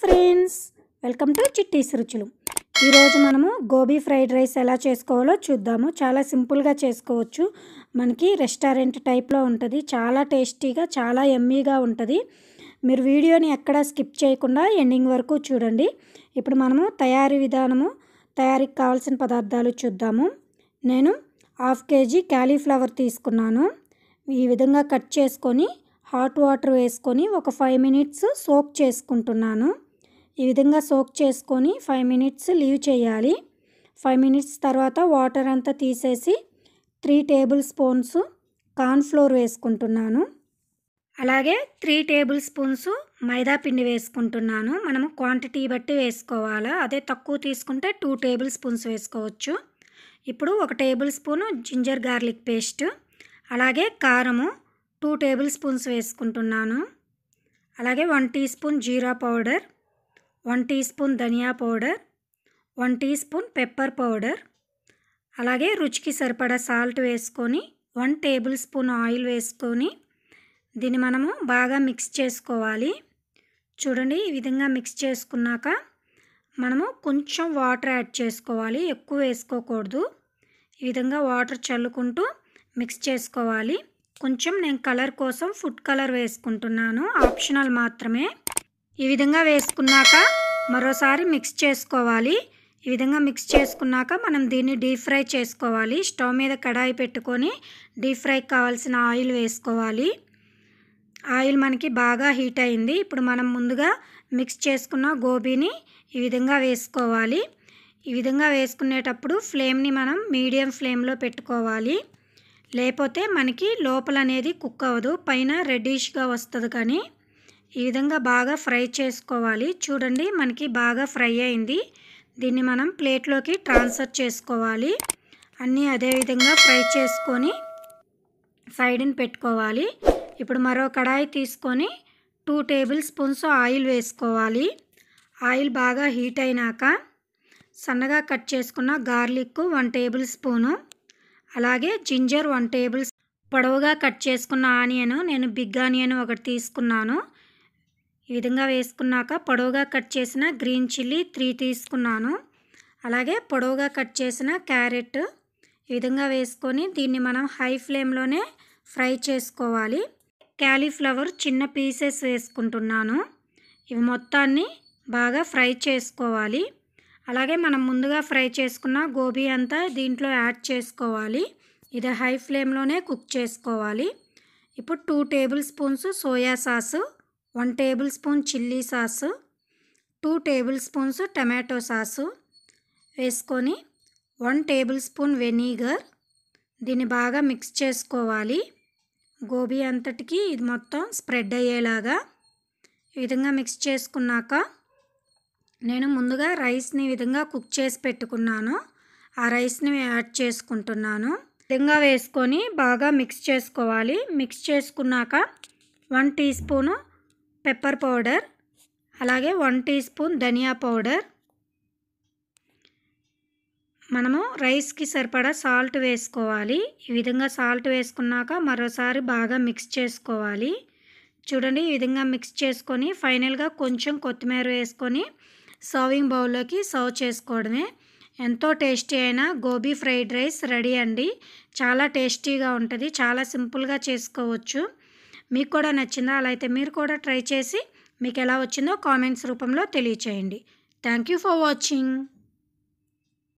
friends welcome to చిట్టీస్ రుచులు ఈరోజు మనము గోబీ ఫ్రైడ్ రైస్ ఎలా చేసుకోవాలో చూద్దాము చాలా సింపుల్గా చేసుకోవచ్చు మనకి రెస్టారెంట్ టైప్లో ఉంటుంది చాలా టేస్టీగా చాలా ఎమ్మీగా ఉంటుంది మీరు వీడియోని ఎక్కడ స్కిప్ చేయకుండా ఎండింగ్ వరకు చూడండి ఇప్పుడు మనము తయారీ విధానము తయారీకి కావాల్సిన పదార్థాలు చూద్దాము నేను హాఫ్ కేజీ క్యాలీఫ్లవర్ తీసుకున్నాను ఈ విధంగా కట్ చేసుకొని హాట్ వాటర్ వేసుకొని ఒక ఫైవ్ మినిట్స్ సోక్ చేసుకుంటున్నాను ఈ విధంగా సోక్ చేసుకొని ఫైవ్ మినిట్స్ లీవ్ చేయాలి ఫైవ్ మినిట్స్ తర్వాత వాటర్ అంతా తీసేసి త్రీ టేబుల్ స్పూన్స్ కార్న్ఫ్లోర్ వేసుకుంటున్నాను అలాగే త్రీ టేబుల్ స్పూన్స్ మైదా పిండి వేసుకుంటున్నాను మనము క్వాంటిటీ బట్టి వేసుకోవాలి అదే తక్కువ తీసుకుంటే టూ టేబుల్ స్పూన్స్ వేసుకోవచ్చు ఇప్పుడు ఒక tablespoon ginger garlic paste అలాగే కారము టూ టేబుల్ స్పూన్స్ వేసుకుంటున్నాను అలాగే వన్ టీ స్పూన్ జీరా పౌడర్ వన్ టీ స్పూన్ ధనియా powder one teaspoon pepper powder అలాగే రుచికి సరిపడా సాల్ట్ వేసుకొని వన్ టేబుల్ స్పూన్ ఆయిల్ వేసుకొని దీన్ని మనము బాగా మిక్స్ చేసుకోవాలి చూడండి ఈ విధంగా మిక్స్ చేసుకున్నాక మనము కొంచెం వాటర్ యాడ్ చేసుకోవాలి ఎక్కువ వేసుకోకూడదు ఈ విధంగా వాటర్ చల్లుకుంటూ మిక్స్ చేసుకోవాలి కొంచెం నేను కలర్ కోసం ఫుడ్ కలర్ వేసుకుంటున్నాను ఆప్షనల్ మాత్రమే ఈ విధంగా వేసుకున్నాక మరోసారి మిక్స్ చేసుకోవాలి ఈ విధంగా మిక్స్ చేసుకున్నాక మనం దీన్ని డీప్ ఫ్రై చేసుకోవాలి స్టవ్ మీద కడాయి పెట్టుకొని డీప్ ఫ్రై కావాల్సిన ఆయిల్ వేసుకోవాలి ఆయిల్ మనకి బాగా హీట్ అయింది ఇప్పుడు మనం ముందుగా మిక్స్ చేసుకున్న గోబీని ఈ విధంగా వేసుకోవాలి ఈ విధంగా వేసుకునేటప్పుడు ఫ్లేమ్ని మనం మీడియం ఫ్లేమ్లో పెట్టుకోవాలి లేకపోతే మనకి లోపల అనేది కుక్ అవ్వదు పైన రెడ్డిష్గా వస్తుంది కానీ ఈ విధంగా బాగా ఫ్రై చేసుకోవాలి చూడండి మనకి బాగా ఫ్రై అయింది దీన్ని మనం ప్లేట్లోకి ట్రాన్స్ఫర్ చేసుకోవాలి అన్నీ అదేవిధంగా ఫ్రై చేసుకొని సైడ్ని పెట్టుకోవాలి ఇప్పుడు మరో కడాయి తీసుకొని టూ టేబుల్ స్పూన్స్ ఆయిల్ వేసుకోవాలి ఆయిల్ బాగా హీట్ అయినాక సన్నగా కట్ చేసుకున్న గార్లిక్ వన్ టేబుల్ స్పూను అలాగే జింజర్ వన్ టేబుల్ పొడవుగా కట్ చేసుకున్న ఆనియన్ నేను బిగ్ ఆనియన్ ఒకటి తీసుకున్నాను ఈ విధంగా వేసుకున్నాక పొడవుగా కట్ చేసిన గ్రీన్ చిల్లీ త్రీ తీసుకున్నాను అలాగే పొడవుగా కట్ చేసిన క్యారెట్ ఈ విధంగా వేసుకొని దీన్ని మనం హై ఫ్లేమ్లోనే ఫ్రై చేసుకోవాలి క్యాలీఫ్లవర్ చిన్న పీసెస్ వేసుకుంటున్నాను ఇవి మొత్తాన్ని బాగా ఫ్రై చేసుకోవాలి అలాగే మనం ముందుగా ఫ్రై చేసుకున్న గోబీ అంతా దీంట్లో యాడ్ చేసుకోవాలి ఇది హై ఫ్లేమ్లోనే కుక్ చేసుకోవాలి ఇప్పుడు two tablespoons soya sauce one tablespoon chilli sauce two tablespoons tomato sauce వేసుకొని వన్ టేబుల్ స్పూన్ వెనిగర్ దీన్ని బాగా మిక్స్ చేసుకోవాలి గోబీ అంతటికి ఇది మొత్తం స్ప్రెడ్ అయ్యేలాగా ఈ విధంగా మిక్స్ చేసుకున్నాక నేను ముందుగా రైస్ని విధంగా కుక్ చేసి పెట్టుకున్నాను ఆ రైస్ని యాడ్ చేసుకుంటున్నాను విధంగా వేసుకొని బాగా మిక్స్ చేసుకోవాలి మిక్స్ చేసుకున్నాక one teaspoon pepper powder అలాగే వన్ టీ స్పూన్ ధనియా పౌడర్ మనము రైస్కి సరిపడా సాల్ట్ వేసుకోవాలి ఈ విధంగా సాల్ట్ వేసుకున్నాక మరోసారి బాగా మిక్స్ చేసుకోవాలి చూడండి ఈ విధంగా మిక్స్ చేసుకొని ఫైనల్గా కొంచెం కొత్తిమీర వేసుకొని సర్వింగ్ బౌల్లోకి సర్వ్ చేసుకోవడమే ఎంతో టేస్టీ అయిన గోబీ ఫ్రైడ్ రైస్ రెడీ అండి చాలా టేస్టీగా ఉంటుంది చాలా సింపుల్గా చేసుకోవచ్చు మీకు కూడా నచ్చిందా అలా అయితే మీరు కూడా ట్రై చేసి మీకు ఎలా వచ్చిందో కామెంట్స్ రూపంలో తెలియచేయండి థ్యాంక్ యూ ఫర్ వాచింగ్